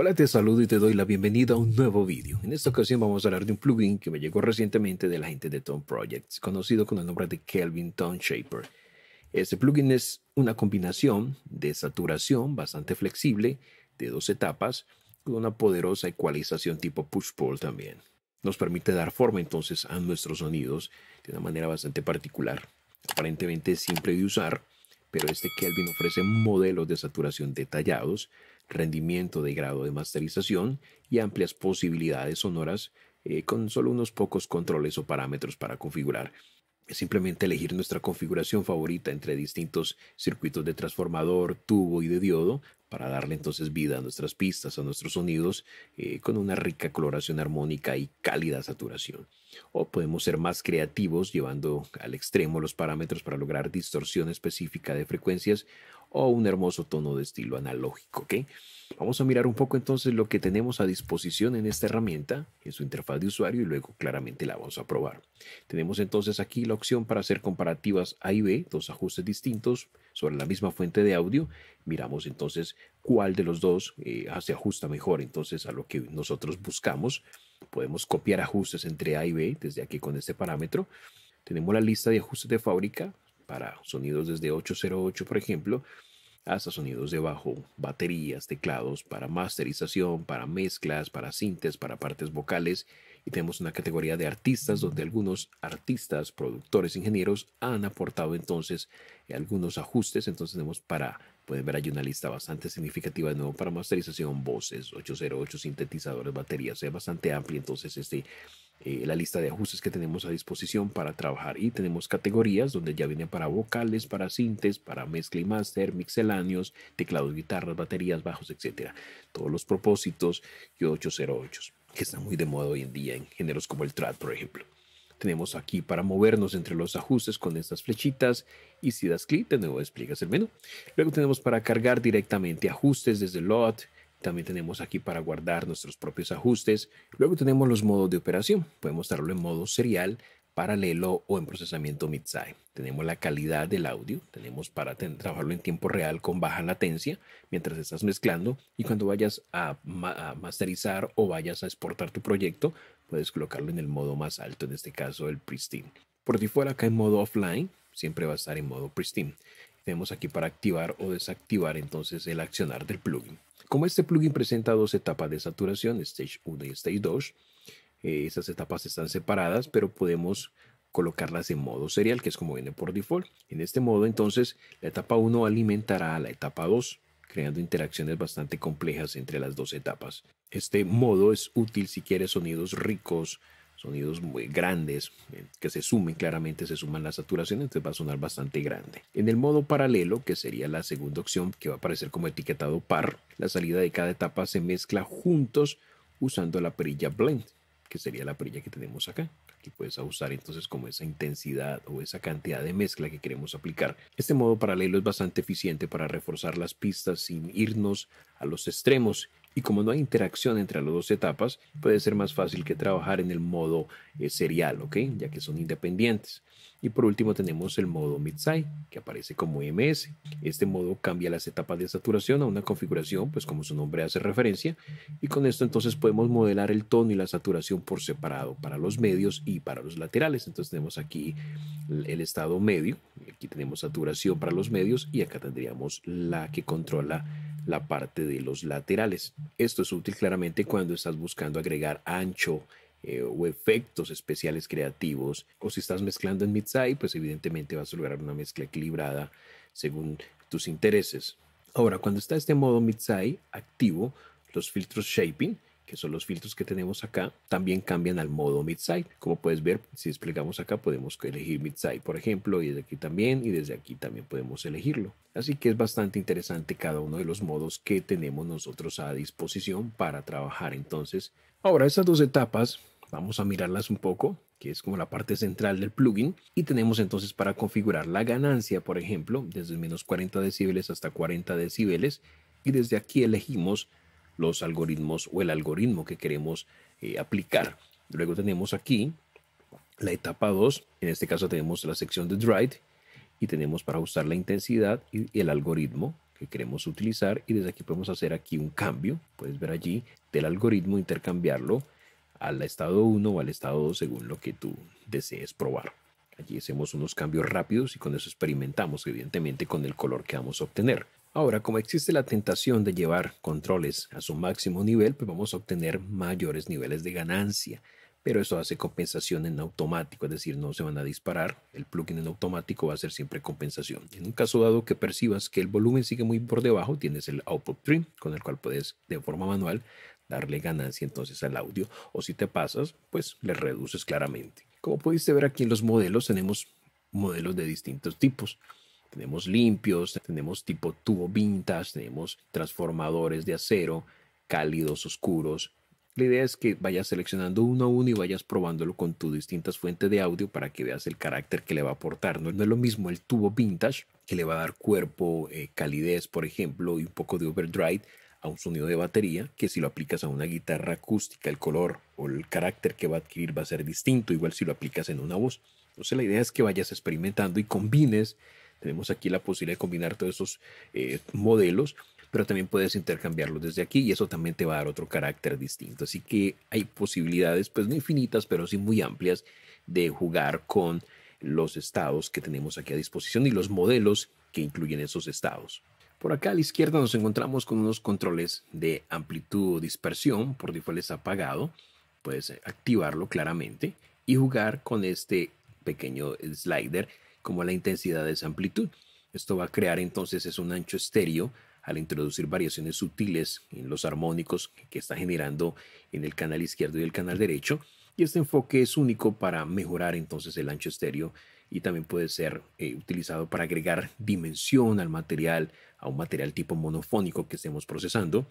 Hola, te saludo y te doy la bienvenida a un nuevo vídeo. En esta ocasión vamos a hablar de un plugin que me llegó recientemente de la gente de Tone Projects, conocido con el nombre de Kelvin Tone Shaper. Este plugin es una combinación de saturación bastante flexible de dos etapas con una poderosa ecualización tipo push-pull también. Nos permite dar forma entonces a nuestros sonidos de una manera bastante particular. Aparentemente es simple de usar, pero este Kelvin ofrece modelos de saturación detallados rendimiento de grado de masterización y amplias posibilidades sonoras eh, con solo unos pocos controles o parámetros para configurar. Simplemente elegir nuestra configuración favorita entre distintos circuitos de transformador, tubo y de diodo para darle entonces vida a nuestras pistas, a nuestros sonidos, eh, con una rica coloración armónica y cálida saturación. O podemos ser más creativos llevando al extremo los parámetros para lograr distorsión específica de frecuencias o un hermoso tono de estilo analógico. ¿ok? Vamos a mirar un poco entonces lo que tenemos a disposición en esta herramienta, en su interfaz de usuario y luego claramente la vamos a probar. Tenemos entonces aquí la opción para hacer comparativas A y B, dos ajustes distintos sobre la misma fuente de audio. Miramos entonces cuál de los dos eh, se ajusta mejor entonces a lo que nosotros buscamos. Podemos copiar ajustes entre A y B desde aquí con este parámetro. Tenemos la lista de ajustes de fábrica, para sonidos desde 808, por ejemplo, hasta sonidos de bajo, baterías, teclados, para masterización, para mezclas, para sintes, para partes vocales. Y tenemos una categoría de artistas donde algunos artistas, productores, ingenieros han aportado entonces algunos ajustes. Entonces tenemos para, pueden ver, hay una lista bastante significativa de nuevo para masterización, voces, 808, sintetizadores, baterías. Es bastante amplia entonces este eh, la lista de ajustes que tenemos a disposición para trabajar y tenemos categorías donde ya vienen para vocales, para sintes, para mezcla y master, mixeláneos, teclados, guitarras, baterías, bajos, etcétera. Todos los propósitos y 808 que están muy de moda hoy en día en géneros como el trap por ejemplo. Tenemos aquí para movernos entre los ajustes con estas flechitas y si das clic de nuevo explicas el menú. Luego tenemos para cargar directamente ajustes desde LOT, también tenemos aquí para guardar nuestros propios ajustes. Luego tenemos los modos de operación. Podemos darlo en modo serial, paralelo o en procesamiento mid-side. Tenemos la calidad del audio, tenemos para trabajarlo en tiempo real con baja latencia mientras estás mezclando y cuando vayas a, masterizar o vayas a exportar tu proyecto, puedes colocarlo en el modo más alto, en este caso el pristine. Por fuera acá en modo offline, siempre va a estar en modo pristine. Tenemos aquí para activar o desactivar entonces el accionar del plugin. Como este plugin presenta dos etapas de saturación, Stage 1 y Stage 2, eh, esas etapas están separadas, pero podemos colocarlas en modo serial, que es como viene por default. En este modo, entonces, la etapa 1 alimentará a la etapa 2, creando interacciones bastante complejas entre las dos etapas. Este modo es útil si quieres sonidos ricos sonidos muy grandes eh, que se sumen, claramente se suman las saturaciones, entonces va a sonar bastante grande. En el modo paralelo, que sería la segunda opción que va a aparecer como etiquetado par, la salida de cada etapa se mezcla juntos usando la perilla blend, que sería la perilla que tenemos acá. Aquí puedes usar entonces como esa intensidad o esa cantidad de mezcla que queremos aplicar. Este modo paralelo es bastante eficiente para reforzar las pistas sin irnos a los extremos y como no hay interacción entre las dos etapas, puede ser más fácil que trabajar en el modo eh, serial, ¿ok? Ya que son independientes. Y por último tenemos el modo Midside, que aparece como MS. Este modo cambia las etapas de saturación a una configuración, pues como su nombre hace referencia, y con esto entonces podemos modelar el tono y la saturación por separado para los medios y para los laterales. Entonces tenemos aquí el estado medio, aquí tenemos saturación para los medios y acá tendríamos la que controla la parte de los laterales. Esto es útil claramente cuando estás buscando agregar ancho eh, o efectos especiales creativos o si estás mezclando en midside, pues evidentemente vas a lograr una mezcla equilibrada según tus intereses. Ahora, cuando está este modo midside activo, los filtros shaping que son los filtros que tenemos acá, también cambian al modo mid-side. Como puedes ver, si desplegamos acá, podemos elegir mid-side, por ejemplo, y desde aquí también, y desde aquí también podemos elegirlo. Así que es bastante interesante cada uno de los modos que tenemos nosotros a disposición para trabajar. Entonces, ahora estas dos etapas, vamos a mirarlas un poco que es como la parte central del plugin, y tenemos entonces para configurar la ganancia, por ejemplo, desde menos 40 decibeles hasta 40 decibeles, y desde aquí elegimos los algoritmos o el algoritmo que queremos eh, aplicar. Luego tenemos aquí la etapa 2, en este caso tenemos la sección de Drive y tenemos para ajustar la intensidad y el algoritmo que queremos utilizar y desde aquí podemos hacer aquí un cambio, puedes ver allí del algoritmo intercambiarlo al estado 1 o al estado 2 según lo que tú desees probar. Allí hacemos unos cambios rápidos y con eso experimentamos evidentemente con el color que vamos a obtener. Ahora, como existe la tentación de llevar controles a su máximo nivel, pues vamos a obtener mayores niveles de ganancia, pero eso hace compensación en automático, es decir, no se van a disparar, el plugin en automático va a ser siempre compensación. En un caso dado que percibas que el volumen sigue muy por debajo, tienes el output trim, con el cual puedes de forma manual darle ganancia entonces al audio, o si te pasas, pues le reduces claramente. Como pudiste ver aquí en los modelos, tenemos modelos de distintos tipos. Tenemos limpios, tenemos tipo tubo vintage, tenemos transformadores de acero, cálidos, oscuros. La idea es que vayas seleccionando uno a uno y vayas probándolo con tus distintas fuentes de audio para que veas el carácter que le va a aportar. No, es lo mismo el tubo vintage, que le va a dar cuerpo, eh, calidez, por ejemplo, y un poco de overdrive a un sonido de batería, que si lo aplicas a una guitarra acústica, el color o el carácter que va a adquirir va a ser distinto, igual si lo aplicas en una voz. Entonces la idea es que vayas experimentando y combines tenemos aquí la posibilidad de combinar todos esos eh, modelos, pero también puedes intercambiarlos desde aquí y eso también te va a dar otro carácter distinto. Así que hay posibilidades, pues no infinitas, pero sí muy amplias de jugar con los estados que tenemos aquí a disposición y los modelos que incluyen esos estados. Por acá a la izquierda nos encontramos con unos controles de amplitud o dispersión, por default es apagado, puedes activarlo claramente y jugar con este pequeño slider como la intensidad de esa amplitud. Esto va a crear entonces es un ancho estéreo al introducir variaciones sutiles en los armónicos que está generando en el canal izquierdo y el canal derecho. Y este enfoque es único para mejorar entonces el ancho estéreo y también puede ser eh, utilizado para agregar dimensión al material, a un material tipo monofónico que estemos procesando.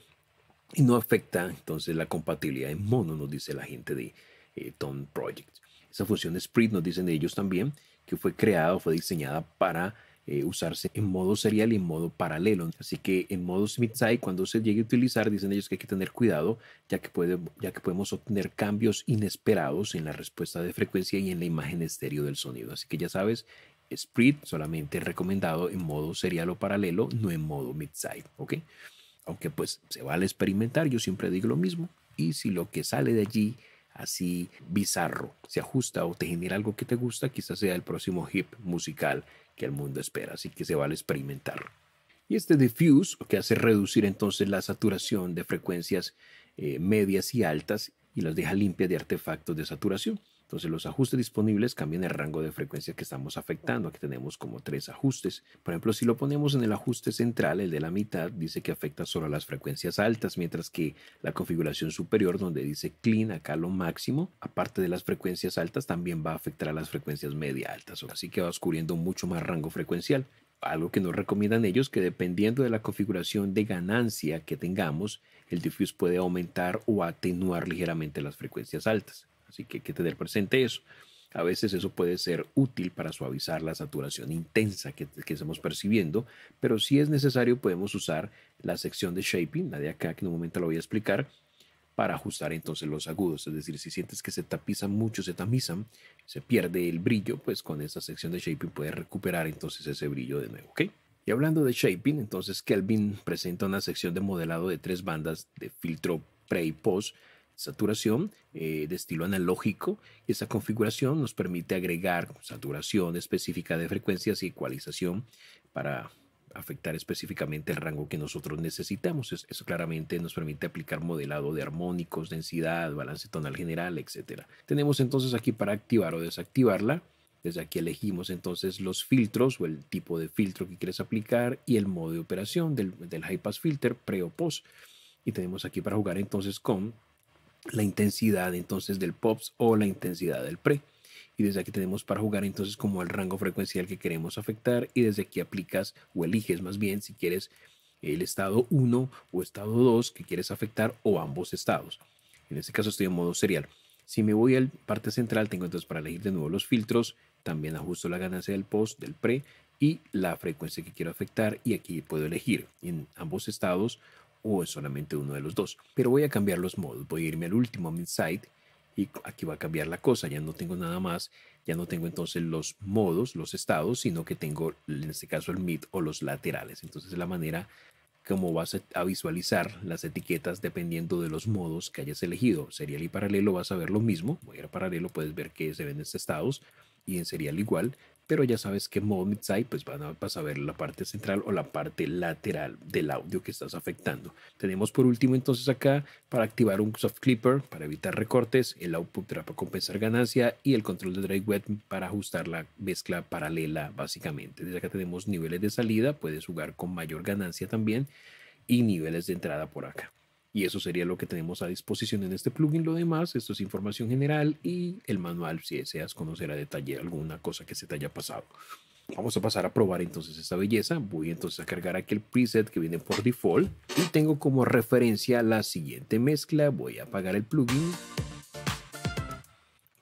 Y no afecta entonces la compatibilidad en mono, nos dice la gente de eh, Tone Project. Esa función de nos dicen ellos también que fue creada o fue diseñada para eh, usarse en modo serial y en modo paralelo. Así que en modo mid side cuando se llegue a utilizar, dicen ellos que hay que tener cuidado, ya que, puede, ya que podemos obtener cambios inesperados en la respuesta de frecuencia y en la imagen estéreo del sonido. Así que ya sabes, Sprit solamente recomendado en modo serial o paralelo, no en modo mid-side, ¿ok? Aunque pues se vale experimentar, yo siempre digo lo mismo, y si lo que sale de allí así bizarro se ajusta o te genera algo que te gusta, quizás sea el próximo hip musical que el mundo espera, así que se vale experimentar. Y este diffuse, que hace reducir entonces la saturación de frecuencias eh, medias y altas y las deja limpias de artefactos de saturación. Entonces los ajustes disponibles cambian el rango de frecuencia que estamos afectando. Aquí tenemos como tres ajustes. Por ejemplo, si lo ponemos en el ajuste central, el de la mitad, dice que afecta solo a las frecuencias altas, mientras que la configuración superior, donde dice clean, acá lo máximo, aparte de las frecuencias altas, también va a afectar a las frecuencias media altas. Así que va cubriendo mucho más rango frecuencial algo que nos recomiendan ellos, que dependiendo de la configuración de ganancia que tengamos, el diffuse puede aumentar o atenuar ligeramente las frecuencias altas. Así que hay que tener presente eso. A veces eso puede ser útil para suavizar la saturación intensa que, estamos percibiendo, pero si es necesario podemos usar la sección de shaping, la de acá que en un momento lo voy a explicar, para ajustar entonces los agudos. Es decir, si sientes que se tapizan mucho, se tamizan, se pierde el brillo, pues con esa sección de shaping puedes recuperar entonces ese brillo de nuevo, Y hablando de shaping, entonces Kelvin presenta una sección de modelado de tres bandas de filtro pre y post saturación eh, de estilo analógico y esa configuración nos permite agregar saturación específica de frecuencias y ecualización para afectar específicamente el rango que nosotros necesitamos. Eso, claramente nos permite aplicar modelado de armónicos, densidad, balance tonal general, etc. Tenemos entonces aquí para activar o desactivarla desde aquí elegimos entonces los filtros o el tipo de filtro que quieres aplicar y el modo de operación del, del high pass filter pre o post. Y tenemos aquí para jugar entonces con la intensidad entonces del POPS o la intensidad del PRE. Y desde aquí tenemos para jugar entonces como el rango frecuencial que queremos afectar y desde aquí aplicas o eliges más bien si quieres el estado 1 o estado 2 que quieres afectar o ambos estados. En este caso estoy en modo serial. Si me voy al parte central, tengo entonces para elegir de nuevo los filtros, también ajusto la ganancia del post, del pre y la frecuencia que quiero afectar y aquí puedo elegir en ambos estados o es solamente uno de los dos. Pero voy a cambiar los modos, voy a irme al último, a side y aquí va a cambiar la cosa, ya no tengo nada más, ya no tengo entonces los modos, los estados, sino que tengo en este caso el mid o los laterales. Entonces la manera como vas a visualizar las etiquetas dependiendo de los modos que hayas elegido. Serial y paralelo vas a ver lo mismo. Voy a ir a paralelo, puedes ver que se ven estos estados y en serial igual, pero ya sabes que en mid pues van a, pasar a ver la parte central o la parte lateral del audio que estás afectando. Tenemos por último entonces acá para activar un soft clipper para evitar recortes, el output para compensar ganancia y el control de drive wet para ajustar la mezcla paralela básicamente. Desde acá tenemos niveles de salida, puedes jugar con mayor ganancia también y niveles de entrada por acá. Y eso sería lo que tenemos a disposición en este plugin. Lo demás, esto es información general y el manual si deseas conocer a detalle alguna cosa que se te haya pasado. Vamos a pasar a probar entonces esta belleza. Voy entonces a cargar aquí el preset que viene por default y tengo como referencia la siguiente mezcla. Voy a apagar el plugin,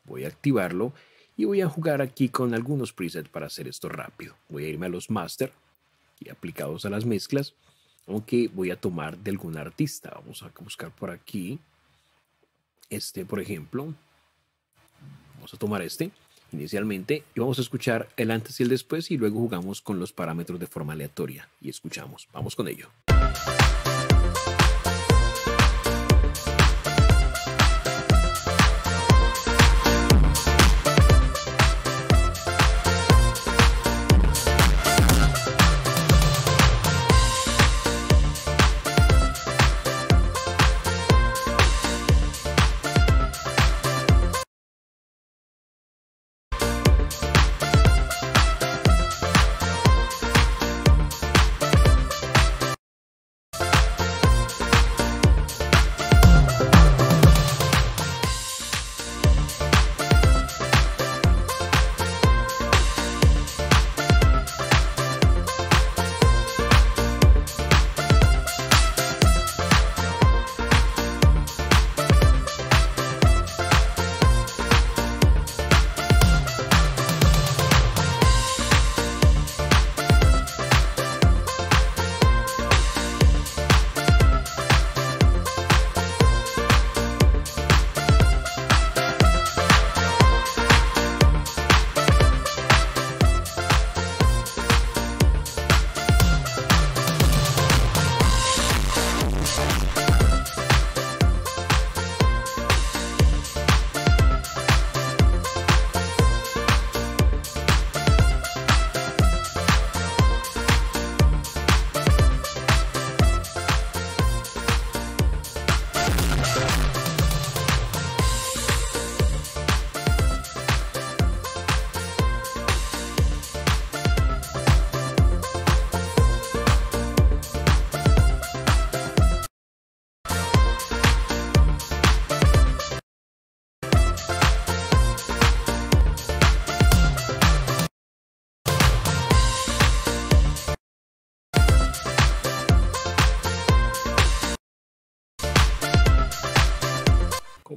voy a activarlo y voy a jugar aquí con algunos presets para hacer esto rápido. Voy a irme a los master y aplicados a las mezclas que voy a tomar de algún artista. Vamos a buscar por aquí. Este, por ejemplo. Vamos a tomar este inicialmente y vamos a escuchar el antes y el después y luego jugamos con los parámetros de forma aleatoria y escuchamos. Vamos con ello.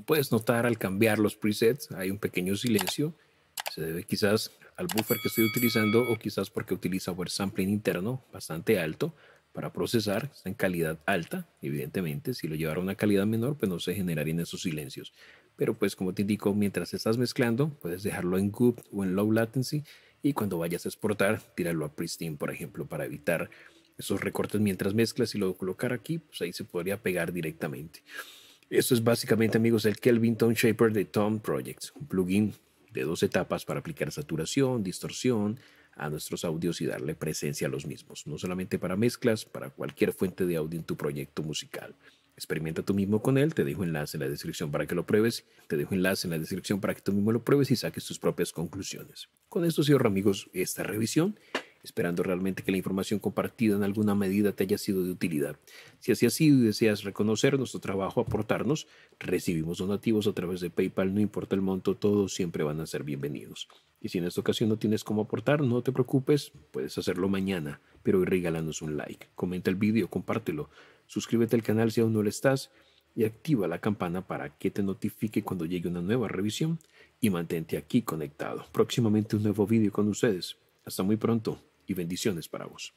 puedes notar al cambiar los presets, hay un pequeño silencio. Se debe quizás al buffer que estoy utilizando o quizás porque utiliza sampling interno bastante alto para procesar, está en calidad alta, evidentemente, si lo llevara a una calidad menor, pues no se generarían esos silencios. Pero pues como te indico, mientras estás mezclando, puedes dejarlo en good o en low latency y cuando vayas a exportar, tíralo a pristine, por ejemplo, para evitar esos recortes mientras mezclas y lo colocar aquí, pues ahí se podría pegar directamente. Esto es básicamente, amigos, el Kelvin Tone Shaper de Tone Projects, un plugin de dos etapas para aplicar saturación, distorsión a nuestros audios y darle presencia a los mismos, no solamente para mezclas, para cualquier fuente de audio en tu proyecto musical. Experimenta tú mismo con él, te dejo enlace en la descripción para que lo pruebes, te dejo enlace en la descripción para que tú mismo lo pruebes y saques tus propias conclusiones. Con esto cierro amigos esta revisión esperando realmente que la información compartida en alguna medida te haya sido de utilidad. Si así ha sido y deseas reconocer nuestro trabajo, aportarnos, recibimos donativos a través de PayPal, no importa el monto, todos siempre van a ser bienvenidos. Y si en esta ocasión no tienes cómo aportar, no te preocupes, puedes hacerlo mañana, pero hoy regálanos un like, comenta el vídeo, compártelo, suscríbete al canal si aún no lo estás y activa la campana para que te notifique cuando llegue una nueva revisión y mantente aquí conectado. Próximamente un nuevo vídeo con ustedes. Hasta muy pronto y bendiciones para vos.